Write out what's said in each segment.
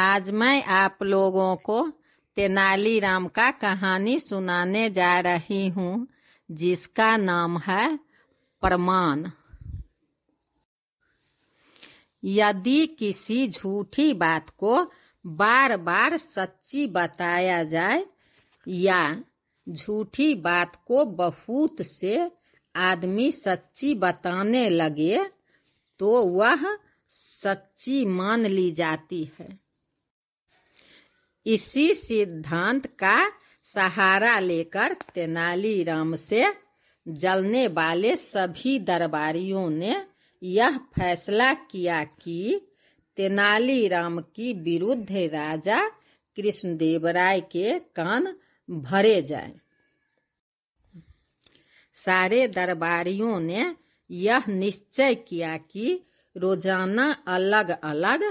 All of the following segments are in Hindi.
आज मैं आप लोगों को तेनालीराम का कहानी सुनाने जा रही हूँ जिसका नाम है प्रमाण यदि किसी झूठी बात को बार बार सच्ची बताया जाए या झूठी बात को बहुत से आदमी सच्ची बताने लगे तो वह सच्ची मान ली जाती है इसी सिद्धांत का सहारा लेकर तेनालीराम से जलने वाले सभी दरबारियों ने यह फैसला किया कि तेनालीराम की विरुद्ध राजा कृष्णदेव राय के कान भरे जाएं। सारे दरबारियों ने यह निश्चय किया कि रोजाना अलग अलग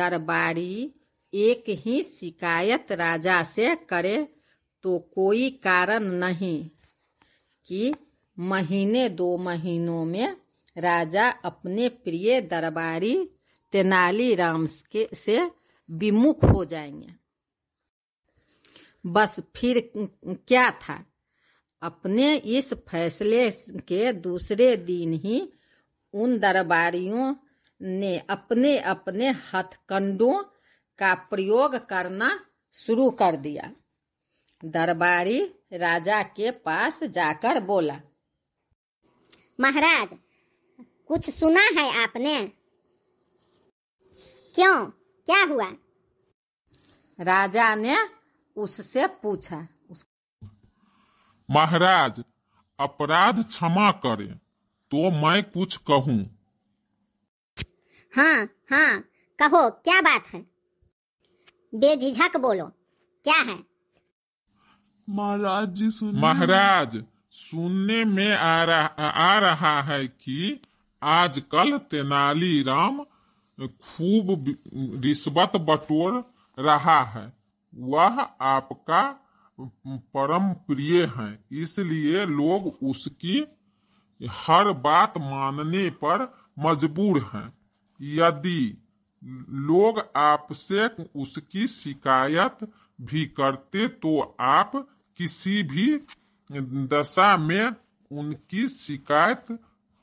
दरबारी एक ही शिकायत राजा से करे तो कोई कारण नहीं कि महीने दो महीनों में राजा अपने प्रिय दरबारी तेनालीराम के से विमुख हो जाएंगे बस फिर क्या था अपने इस फैसले के दूसरे दिन ही उन दरबारियों ने अपने अपने हथकंडों का प्रयोग करना शुरू कर दिया दरबारी राजा के पास जाकर बोला महाराज कुछ सुना है आपने क्यों क्या हुआ राजा ने उससे पूछा उस... महाराज अपराध क्षमा करे तो मैं कुछ कहूँ हाँ हाँ कहो क्या बात है बेझिझक बोलो क्या है महाराज जी सुन महाराज सुनने में आ रहा आ रहा है कि आजकल तेनाली राम खूब रिश्वत बटोर रहा है वह आपका परम प्रिय है इसलिए लोग उसकी हर बात मानने पर मजबूर हैं यदि लोग आपसे उसकी शिकायत भी करते तो आप किसी भी दशा में उनकी शिकायत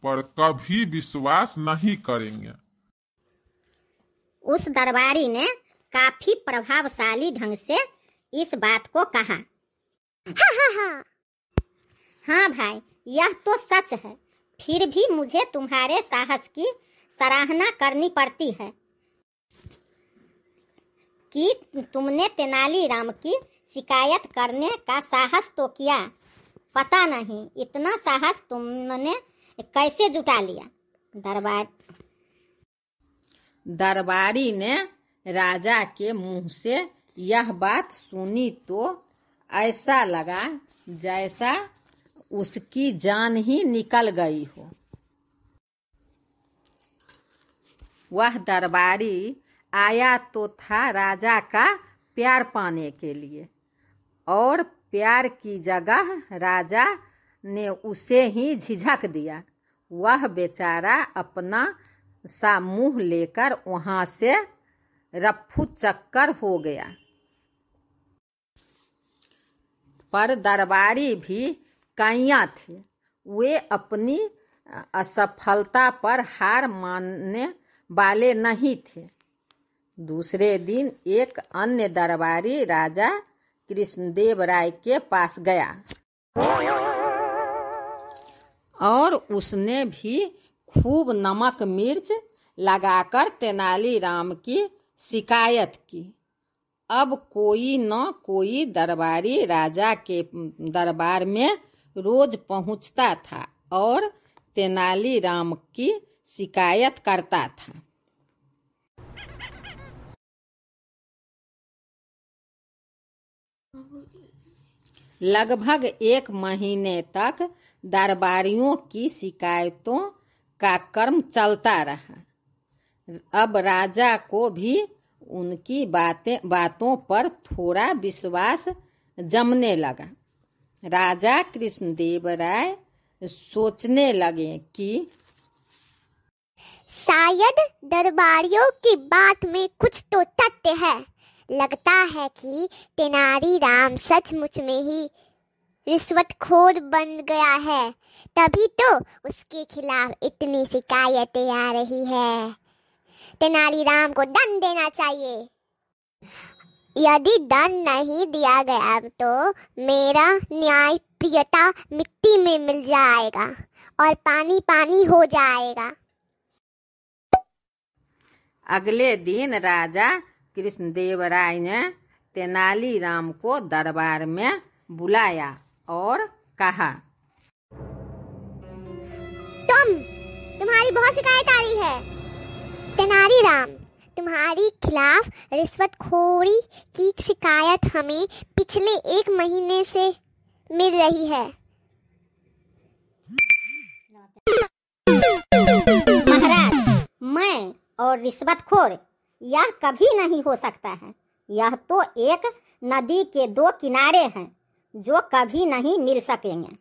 पर कभी विश्वास नहीं करेंगे उस दरबारी ने काफी प्रभावशाली ढंग से इस बात को कहा हा हा हा हाँ भाई यह तो सच है फिर भी मुझे तुम्हारे साहस की सराहना करनी पड़ती है कि तुमने तेनालीराम की शिकायत करने का साहस तो किया पता नहीं इतना साहस तुमने कैसे जुटा लिया दरबार दरबारी ने राजा के मुंह से यह बात सुनी तो ऐसा लगा जैसा उसकी जान ही निकल गई हो वह दरबारी आया तो था राजा का प्यार पाने के लिए और प्यार की जगह राजा ने उसे ही झिझक दिया वह बेचारा अपना सा मुंह लेकर वहाँ से रफू चक्कर हो गया पर दरबारी भी काइया थे वे अपनी असफलता पर हार मानने वाले नहीं थे दूसरे दिन एक अन्य दरबारी राजा कृष्णदेव राय के पास गया और उसने भी खूब नमक मिर्च लगाकर तेनालीराम की शिकायत की अब कोई न कोई दरबारी राजा के दरबार में रोज पहुंचता था और तेनालीराम की शिकायत करता था लगभग एक महीने तक दरबारियों की शिकायतों का क्रम चलता रहा अब राजा को भी उनकी बातें बातों पर थोड़ा विश्वास जमने लगा राजा कृष्णदेव राय सोचने लगे कि शायद दरबारियों की बात में कुछ तो तथ्य है लगता है कि तेनालीराम सचमुच में ही रिश्वतखोर बन गया है तभी तो उसके खिलाफ इतनी शिकायतें आ रही है तेनालीराम को दंड देना चाहिए यदि दंड नहीं दिया गया तो मेरा न्याय प्रियता मिट्टी में मिल जाएगा और पानी पानी हो जाएगा अगले दिन राजा कृष्णदेव राय ने तेनाली राम को दरबार में बुलाया और कहा तुम तुम्हारी बहुत शिकायत आ रही है तेनाली राम तुम्हारी खिलाफ रिश्वत खोरी की शिकायत हमें पिछले एक महीने से मिल रही है महाराज मैं और रिश्वतखोर यह कभी नहीं हो सकता है यह तो एक नदी के दो किनारे हैं जो कभी नहीं मिल सकेंगे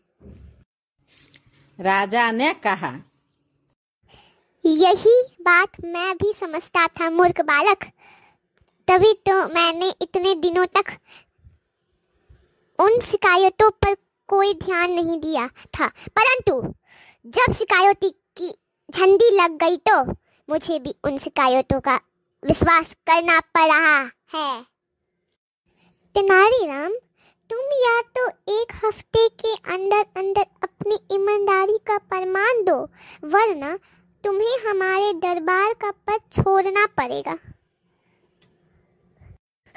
राजा ने कहा यही बात मैं भी समझता था मूर्ख बालक तभी तो मैंने इतने दिनों तक उन शिकायतों पर कोई ध्यान नहीं दिया था परंतु जब शिकायती की झंडी लग गई तो मुझे भी उन शिकायतों का विश्वास करना पड़ रहा है तेनालीराम तुम या तो एक हफ्ते के अंदर अंदर अपनी ईमानदारी का प्रमाण दो वरना तुम्हें हमारे दरबार का पद छोड़ना पड़ेगा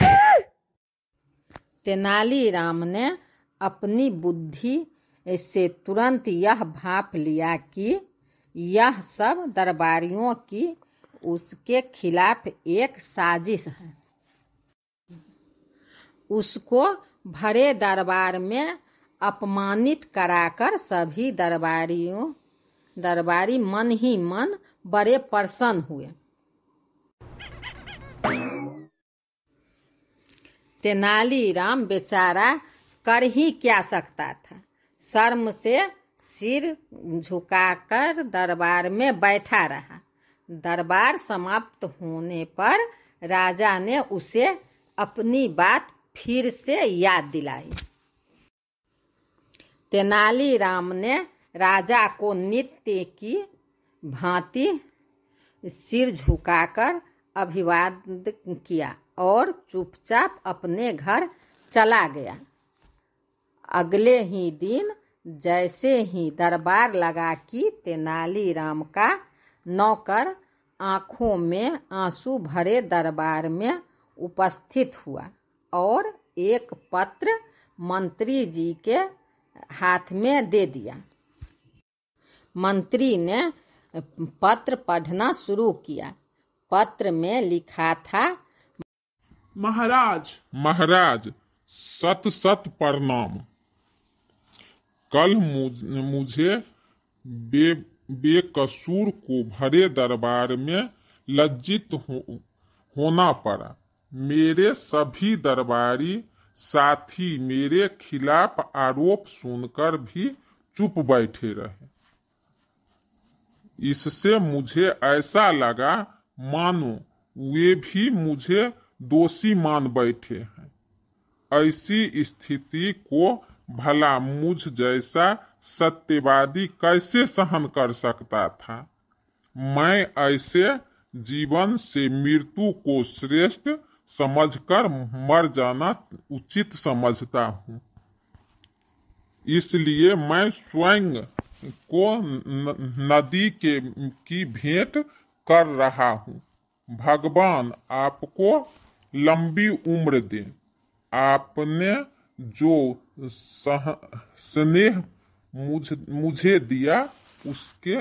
हाँ! तेनालीराम ने अपनी बुद्धि से तुरंत यह भाप लिया कि यह सब दरबारियों की उसके खिलाफ एक साजिश है उसको भरे दरबार में अपमानित कराकर सभी दरबारियों दरबारी मन ही मन बड़े प्रसन्न हुए तेनालीराम बेचारा कर ही क्या सकता था शर्म से सिर झुकाकर दरबार में बैठा रहा दरबार समाप्त होने पर राजा ने उसे अपनी बात फिर से याद दिलाई तेनाली राम ने राजा को नित्य की भांति सिर झुकाकर अभिवाद किया और चुपचाप अपने घर चला गया अगले ही दिन जैसे ही दरबार लगा कि तेनालीराम का नौकर आँखों में आंसू भरे दरबार में उपस्थित हुआ और एक पत्र मंत्री जी के हाथ में दे दिया मंत्री ने पत्र पढ़ना शुरू किया पत्र में लिखा था महाराज महाराज सत सत प्रणाम कल मुझे बे बेकसूर को भरे दरबार में लज्जित हो, होना पड़ा मेरे सभी दरबारी साथी मेरे खिलाफ आरोप सुनकर भी चुप बैठे रहे इससे मुझे ऐसा लगा मानो वे भी मुझे दोषी मान बैठे हैं ऐसी स्थिति को भला मुझ जैसा सत्यवादी कैसे सहन कर सकता था मैं ऐसे जीवन से मृत्यु को श्रेष्ठ समझकर मर जाना उचित समझता हूँ इसलिए मैं स्वयं को नदी के की भेंट कर रहा हूँ भगवान आपको लंबी उम्र दे आपने जो सह स्नेह मुझ मुझे दिया उसके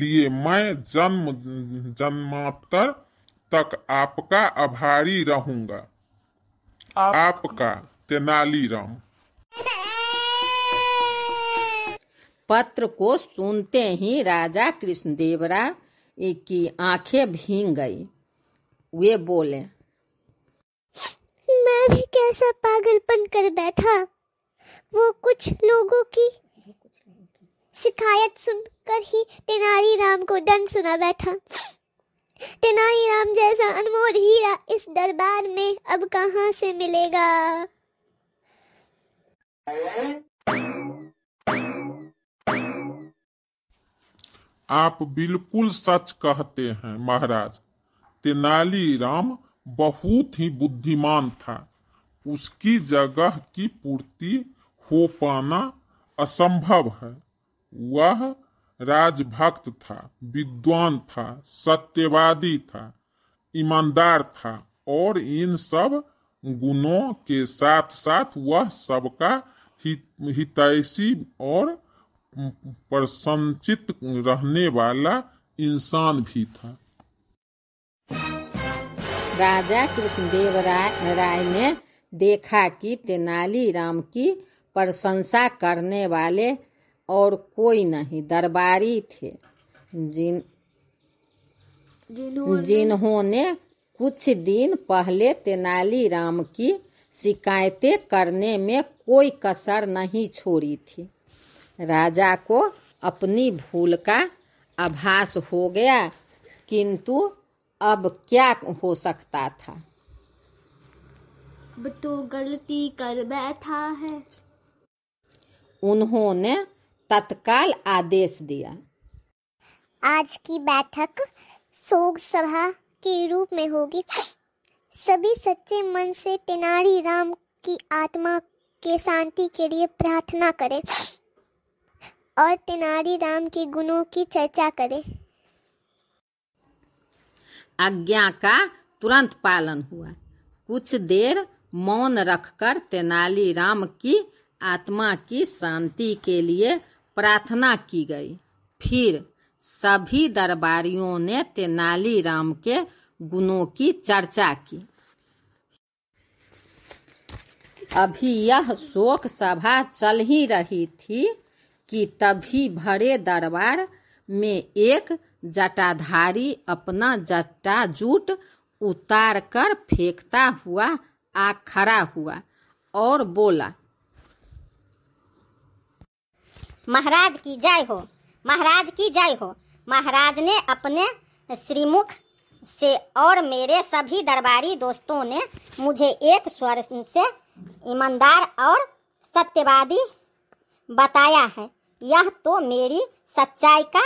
लिए मैं जन्म जन्मांतर तक आपका आभारी रहूंगा आप... आपका तेनालीराम पत्र को सुनते ही राजा कृष्णदेवरा की आंखें भींग गई वे बोले मैं भी कैसा पागलपन कर बैठा वो कुछ लोगों की शिकायत सुनकर ही तेनाली राम को दंड सुना बैठा तेनाली राम जैसा अनमोल हीरा इस दरबार में अब कहा से मिलेगा आप बिल्कुल सच कहते हैं महाराज तेनाली राम बहुत ही बुद्धिमान था उसकी जगह की पूर्ति हो पाना असंभव है वह राजभक्त था विद्वान था सत्यवादी था ईमानदार था और इन सब गुणों के साथ साथ वह सबका हित हितैषी और प्रसंसित रहने वाला इंसान भी था राजा कृष्णदेव राय राय ने देखा कि तेनाली राम की प्रशंसा करने वाले और कोई नहीं दरबारी थे जिन जिन्होंने कुछ दिन पहले तेनालीराम की शिकायतें करने में कोई कसर नहीं छोड़ी थी राजा को अपनी भूल का आभास हो गया किंतु अब क्या हो सकता था अब तो गलती कर बैठा है उन्होंने तत्काल आदेश दिया आज की बैठक शोक सभा के रूप में होगी सभी सच्चे मन से तेनाली राम की आत्मा के शांति के लिए प्रार्थना करें और तेनाली राम के गुणों की चर्चा करें आज्ञा का तुरंत पालन हुआ कुछ देर मौन रखकर तेनाली राम की आत्मा की शांति के लिए प्रार्थना की गई फिर सभी दरबारियों ने तेनालीराम के गुणों की चर्चा की अभी यह शोक सभा चल ही रही थी कि तभी भरे दरबार में एक जटाधारी अपना जटा जूट उतार कर फेंकता हुआ आ खड़ा हुआ और बोला महाराज की जय हो महाराज की जय हो महाराज ने अपने श्रीमुख से और मेरे सभी दरबारी दोस्तों ने मुझे एक स्वर से ईमानदार और सत्यवादी बताया है यह तो मेरी सच्चाई का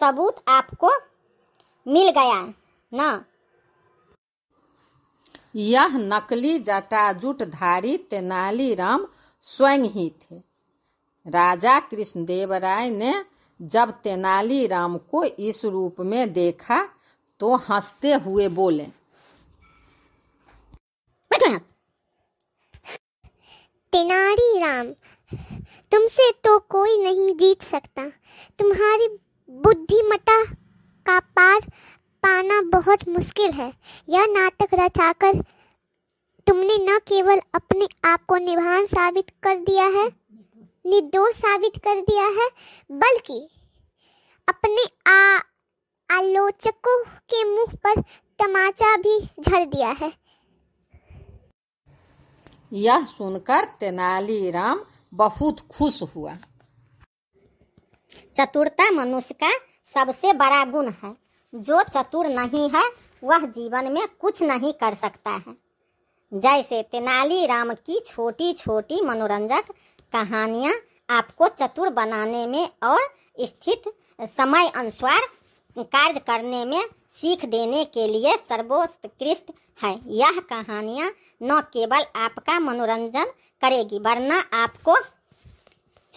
सबूत आपको मिल गया ना यह नकली जटाजुटधारी तेनालीराम स्वयं ही थे राजा कृष्णदेव राय ने जब तेनालीराम को इस रूप में देखा तो हंसते हुए बोले तेनालीराम तुमसे तो कोई नहीं जीत सकता तुम्हारी बुद्धिमता का पार पाना बहुत मुश्किल है यह नाटक रचाकर तुमने न केवल अपने आप को निभान साबित कर दिया है निर्दोष साबित कर दिया है बल्कि अपने आ आलोचकों के मुंह पर तमाचा भी झड़ दिया है यह सुनकर तेनालीराम बहुत खुश हुआ चतुरता मनुष्य का सबसे बड़ा गुण है जो चतुर नहीं है वह जीवन में कुछ नहीं कर सकता है जैसे तेनालीराम की छोटी छोटी मनोरंजक कहानियाँ आपको चतुर बनाने में और स्थित समय अनुसार कार्य करने में सीख देने के लिए सर्वोत्कृष्ट है यह कहानियाँ न केवल आपका मनोरंजन करेगी वरना आपको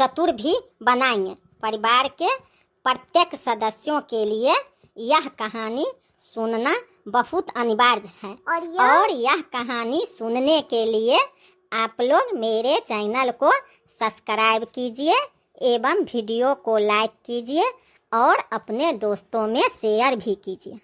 चतुर भी बनाएंगे परिवार के प्रत्येक सदस्यों के लिए यह कहानी सुनना बहुत अनिवार्य है और यह, और यह कहानी सुनने के लिए आप लोग मेरे चैनल को सब्सक्राइब कीजिए एवं वीडियो को लाइक कीजिए और अपने दोस्तों में शेयर भी कीजिए